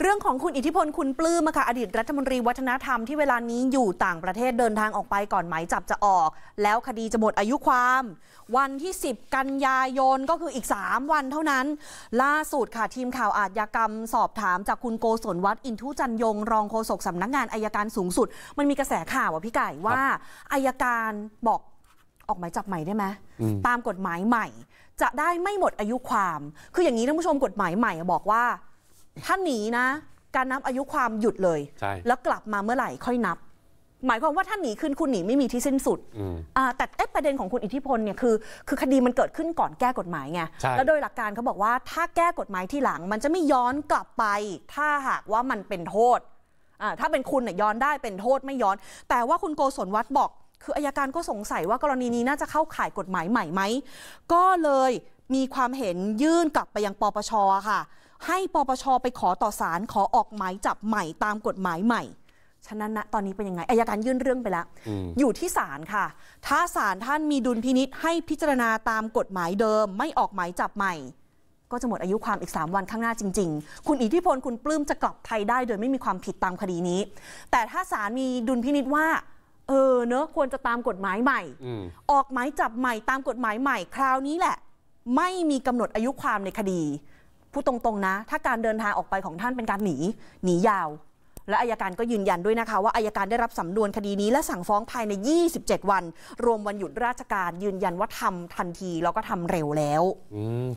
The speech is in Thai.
เรื่องของคุณอิทธิพลคุณปลื้มค่ะอดีตรัฐมนตรีวัฒนธรรมที่เวลานี้อยู่ต่างประเทศเดินทางออกไปก่อนหมายจับจะออก แล้วคดีจะหมดอายุความ วันที่ 10 กันยายนก็คืออีก 3 วันเท่านั้น ล่าสุดค่ะทีมข่าวอาชญากรรม สอบถามจากคุณโกศลวัฒน์อินทุจันยง รองโฆษกสำนักงงานอายการสูงสุด มันมีกระแสข่าวว่าพี่ไก่ว่าอายการบอกออกหมายจับใหม่ได้ไหมตามกฎหมายใหม่ จะได้ไม่หมดอายุความ คืออย่างนี้ท่านผู้ชมกฎหมายใหม่ บอกว่าถ้าหนีนะ การนับอายุความหยุดเลยใช่แล้วกลับมาเมื่อไหร่ค่อยนับ หมายความว่าถ้าหนีขึ้นคุณหนีไม่มีที่สิ้นสุดแต่ประเด็นของคุณอิทธิพลเนี่ยคือคือคดีมันเกิดขึ้นก่อนแก้กฎหมายไงแล้วโดยหลักการเขาบอกว่าถ้าแก้กฎหมายที่หลัง มันจะไม่ย้อนกลับไป ถ้าหากว่ามันเป็นโทษ ถ้าเป็นคุณเนี่ยย้อนได้เป็นโทษไม่ย้อน แต่ว่าคุณโกศลวัฒน์บอก คืออายการก็สงสัยว่ากรณีนี้น่าจะเข้าข่ายกฎหมายใหม่ไหมก็เลยมีความเห็นยื่นกลับไปยังปปชค่ะให้ปปชไปขอต่อศาลขอออกหมายจับใหม่ตามกฎหมายใหม่ ฉะนั้นนะตอนนี้เป็นยังไงอายการยื่นเรื่องไปแล้วอยู่ที่ศาลค่ะ ถ้าศาลท่านมีดุลพินิษให้พิจารณาตามกฎหมายเดิม ไม่ออกหมายจับใหม่ ก็จะหมดอายุความอีก 3 วันข้างหน้าจริงๆ คุณอิทธิพลคุณปลื้มจะกลับไทยได้ โดยไม่มีความผิดตามคดีนี้ แต่ถ้าศาลมีดุลพินิษว่าเออเนอะควรจะตามกฎหมายใหม่ ออกหมายจับใหม่ตามกฎหมายใหม่คราวนี้แหละ ไม่มีกำหนดอายุความในคดีพูดตรงๆนะ ถ้าการเดินทางออกไปของท่านเป็นการหนี หนียาว และอายการก็ยืนยันด้วยนะคะว่าอายการได้รับสำนวนคดีนี้และสั่งฟ้องภายใน 27 วัน รวมวันหยุดราชการยืนยันว่าทำทันทีแล้วก็ทำเร็วแล้ว